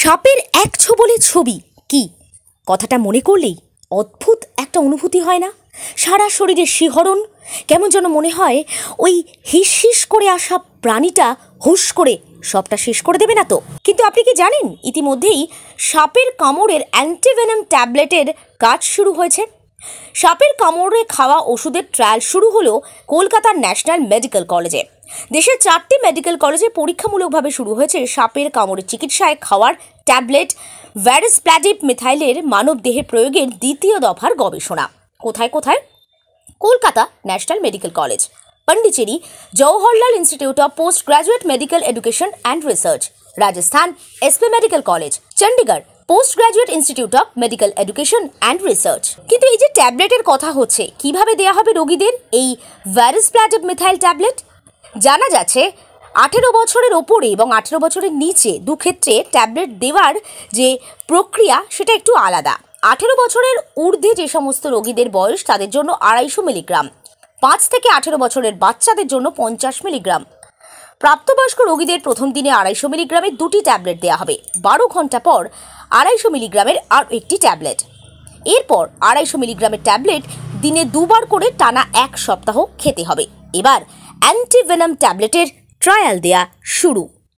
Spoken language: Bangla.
সাপের এক ছবলে ছবি কি কথাটা মনে করলেই অদ্ভুত একটা অনুভূতি হয় না সারা শরীরের শিহরণ কেমন যেন মনে হয় ওই হিস করে আসা প্রাণীটা হুশ করে সবটা শেষ করে দেবে না তো কিন্তু আপনি কি জানেন ইতিমধ্যেই সাপের কামড়ের অ্যান্টিভেনাম ট্যাবলেটের কাজ শুরু হয়েছে সাপের কামড়ে খাওয়া ওষুধের ট্রায়াল শুরু হলো কলকাতার ন্যাশনাল মেডিকেল কলেজে দেশের চারটি মেডিকেল কলেজে পরীক্ষামূলকভাবে শুরু হয়েছে সাপের কামড়ে চিকিৎসায় খাওয়ার ট্যাবলেট ভ্যারেসপ্ল্যাটিপ মিথাইলের মানবদেহে প্রয়োগের দ্বিতীয় দফার গবেষণা কোথায় কোথায় Kolkata national medical college Pondicherry Jawaharlal institute of post graduate medical education and research Rajasthan SP medical college Chandigarh post graduate institute of medical education and research কিন্তু এই যে ট্যাবলেটের কথা হচ্ছে কিভাবে দেয়া হবে রোগীদের এই ভ্যারিস প্ল্যাটেড মিথাইল ট্যাবলেট জানা যাচ্ছে আঠেরো বছরের ওপরে এবং আঠেরো বছরের নিচে দু ক্ষেত্রে ট্যাবলেট দেওয়ার যে প্রক্রিয়া সেটা একটু আলাদা আঠেরো বছরের ঊর্ধ্বে যে সমস্ত রোগীদের বয়স তাদের জন্য আড়াইশো মিলিগ্রাম পাঁচ থেকে আঠেরো বছরের বাচ্চাদের জন্য পঞ্চাশ মিলিগ্রাম প্রাপ্তবয়স্ক রোগীদের প্রথম দিনে আড়াইশো মিলিগ্রামের দুটি ট্যাবলেট দেওয়া হবে বারো ঘন্টা পর আড়াইশো মিলিগ্রামের আর একটি ট্যাবলেট এরপর আড়াইশো মিলিগ্রামের ট্যাবলেট দিনে দুবার করে টানা এক সপ্তাহ খেতে হবে এবার অ্যান্টিভেনাম ট্যাবলেটের ট্রায়াল দেয়া শুরু